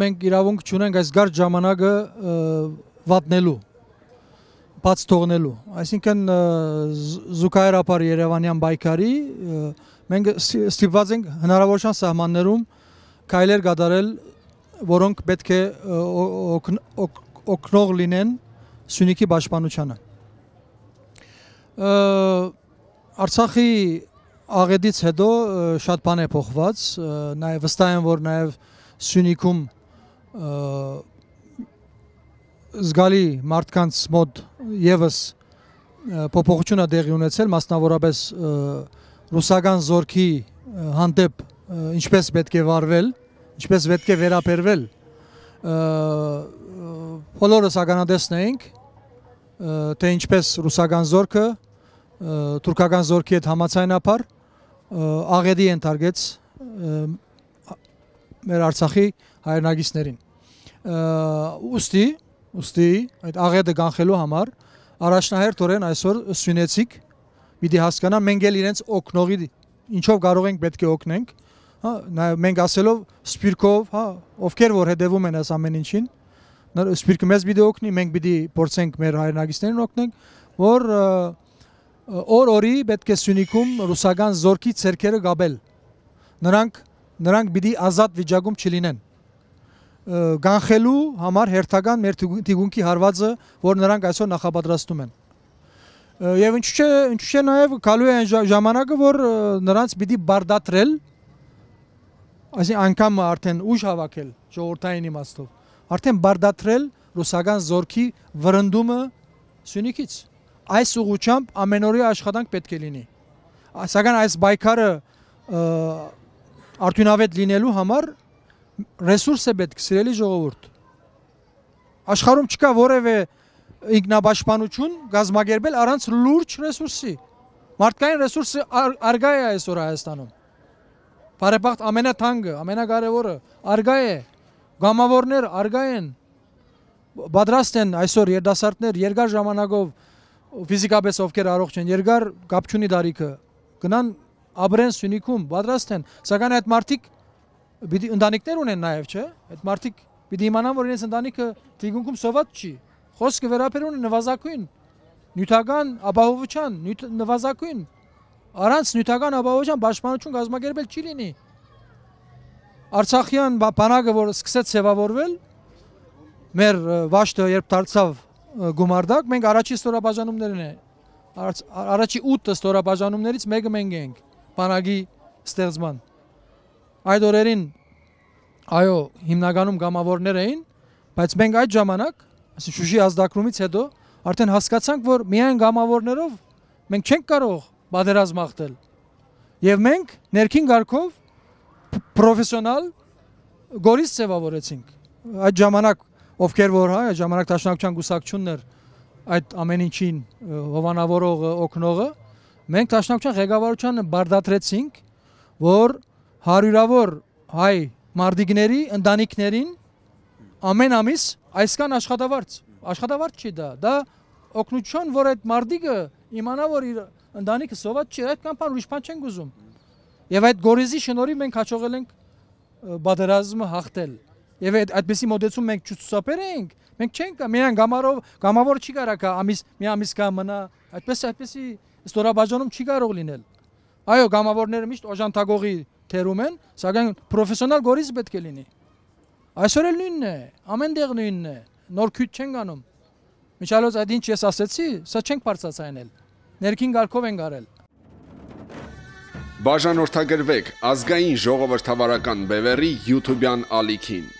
Մենք իրավունք չունենք այս գարդ ժամանակը վատնելու, բաց թողնելու։ Այսինքն զուգահեռապար Երևանյան բայկարի մենք ստիպված ենք հնարավորության սահմաններում քայլեր կատարել, որոնք պետք է օգնող լինեն Սյունիքի պաշտպանությանը։ Արցախի աղետից հետո շատ բան է փոխված, նաև վստահ եմ, որ նաև Սյունիքում զգալի մարդկանց մոտ եւս փոփոխությունը դեղի ունեցել, մասնավորապես ռուսական զորքի հանդեպ ինչպես պետք է վարվել, ինչպես պետք է վերաբերվել։ Բոլորս ականատեսն էինք, թե ինչպես ռուսական զորքը թուրքական զորքի հետ համացայնապար աղետի ենթարկեց մեր Արցախի հայրենագիտներին։ Ոստի, ոստի այդ աղետը գանխելու համար առաջնահերթորեն այսօր սյունեցիկ պիտի հասկանան մենք էլ իրենց օկնողի ինչով կարող ենք պետք է օգնենք, հա, նաև մենք ասելով սպիրկով, հա, ովքեր որ հետևում են այս ամեն ինչին, սպիրկը մեզ պիտի օգնի, մենք պիտի փորձենք մեր հայրենագիտներին օգնենք, որ օր-օրի պետք է Սյունիքում ռուսական զորքի ցերկերը գաբել։ Նրանք նրանք պիտի ազատ վիճակում չլինեն գանխելու համար հերթական մեր թիգունքի հարվածը, որ նրանք այսօր նախապատրաստում են։ Եվ ինչու՞ չէ, ինչու՞ չէ նաև գալու է այն ժամանակը, որ նրանց պիտի բարդատրել, այսինքն անգամ արդեն ուժ հավաքել ժողովրդային իմաստով։ Արդեն բարդատրել ռուսական զորքի վրընդումը Սյունիքից։ Այս ուղությամբ ամենօրյա աշխատանք պետք է լինի։ Սակայն այս բայկարը արդյունավետ լինելու համար ռեսուրս է պետք սիրելի ժողովուրդ։ Աշխարհում չկա որևէ ինքնաբաշխանություն գազམ་ագերբել առանց լուրջ ռեսուրսի։ Մարդկային ռեսուրսը արգա է այսօր Հայաստանում։ Բարեբախտ ամենաթանկը, ամենակարևորը արգա է։ Գամավորներ արգա են։ Պատրաստ են այսօր երդասարտներ երկար ժամանակով ֆիզիկապես ովքեր առողջ են, երկար կապչունի դարիքը գնան ապրեն Սյունիքում, պատրաստ են, սակայն այդ մարդիկ պիտի ընտանիքներ ունեն նաև, չէ՞։ Այդ մարդիկ պիտի իմանան, որ իրենց ընտանիքը թիգունքում սոված չի։ Խոսքը վերաբերում է նվազագույն նյութական ապահովության, նվազագույն առանց նյութական ապահովության պաշտպանություն կազմակերպել չի լինի։ Արցախյան բանակը, որ սկսեց ձևավորվել, մեր վաշտը երբ դարձավ գումարդակ, մենք առաջի ստորաբաժանումներն է։ Առաջի 8 ստորաբաժանումներից մեկը մենք ենք բանակի ստեղծման այդ օրերին այո հիմնականում գամավորներ էին, բայց մենք այդ ժամանակ, այսինքն Շուշի ազդակրումից հետո արդեն հասկացանք, որ միայն գամավորներով մենք չենք կարող բادرազմ ախտել։ Եվ մենք ներքին ղարքով պրոֆեսիոնալ գորիս ձևավորեցինք։ Այդ ժամանակ ովքեր որ հայ, այդ ժամանակ Տաշնակության գուսակցություններ այդ ամեն ինչին հովանավորողը, օկնողը, մենք Տաշնակության ղեկավարությանը բարդատրեցինք, որ հարյուրավոր հայ մարդիկների ընտանիքներին ամեն ամիս այսքան աշխատավարձ աշխատավարձ չի դա դա օգնություն որ այդ մարդիկը իմանա որ իր ընտանիքը սոված չի այդքան բան ուրիշ բան չենք ուզում եւ այդ գորիզի շնորհիվ մենք հաջողել ենք բادرազմը հաղթել եւ այդ այդպեսի մոդեցում մենք չցուցաբերենք մենք չենք միայն գամարով գամավոր չի կարող ամիս մի ամիս կա մնա այդպես այդպեսի ստորաբաժանում չի կարող լինել այո գամավորները միշտ օժանդակողի թերում են, սակայն պրոֆեսիոնալ գորից պետք է լինի։ Այսօր էլ նույնն է, ամեն տեղ նույնն է, նոր քյուտ չեն գանում։ Միջալոց այդ ինչ ես ասեցի, սա չենք բարձրացանել։ Ներքին գարկով են գարել։ Բաժանորդագրվեք ազգային ժողովրդավարական բևերի YouTube-յան ալիքին։